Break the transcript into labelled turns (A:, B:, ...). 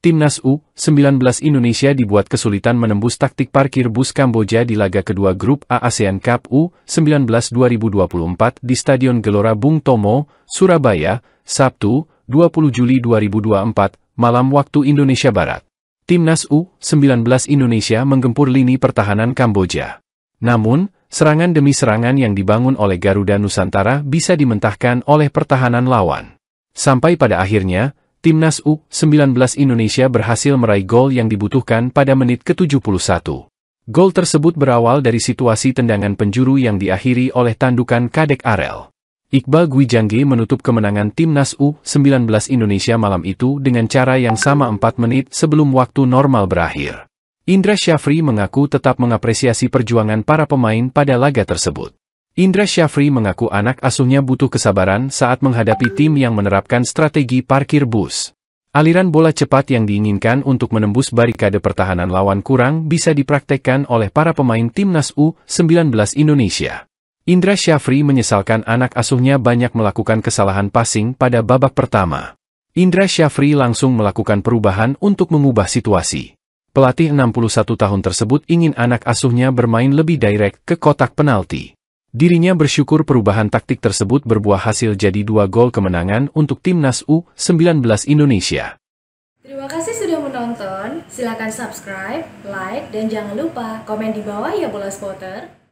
A: Timnas U-19 Indonesia dibuat kesulitan menembus taktik parkir bus Kamboja di laga kedua grup A ASEAN Cup U-19 2024 di Stadion Gelora Bung Tomo, Surabaya, Sabtu, 20 Juli 2024, malam waktu Indonesia Barat. Timnas U-19 Indonesia menggempur lini pertahanan Kamboja. Namun, serangan demi serangan yang dibangun oleh Garuda Nusantara bisa dimentahkan oleh pertahanan lawan. Sampai pada akhirnya, Timnas U19 Indonesia berhasil meraih gol yang dibutuhkan pada menit ke-71. Gol tersebut berawal dari situasi tendangan penjuru yang diakhiri oleh tandukan Kadek Arel. Iqbal Gwijangge menutup kemenangan Timnas U19 Indonesia malam itu dengan cara yang sama 4 menit sebelum waktu normal berakhir. Indra Syafri mengaku tetap mengapresiasi perjuangan para pemain pada laga tersebut. Indra Syafri mengaku anak asuhnya butuh kesabaran saat menghadapi tim yang menerapkan strategi parkir bus. Aliran bola cepat yang diinginkan untuk menembus barikade pertahanan lawan kurang bisa dipraktekkan oleh para pemain timnas U19 Indonesia. Indra Syafri menyesalkan anak asuhnya banyak melakukan kesalahan passing pada babak pertama. Indra Syafri langsung melakukan perubahan untuk mengubah situasi. Pelatih 61 tahun tersebut ingin anak asuhnya bermain lebih direct ke kotak penalti. Dirinya bersyukur perubahan taktik tersebut berbuah hasil jadi dua gol kemenangan untuk timnas U19 Indonesia.
B: Terima kasih sudah menonton, silakan subscribe, like, dan jangan lupa komen di bawah ya bola spotter.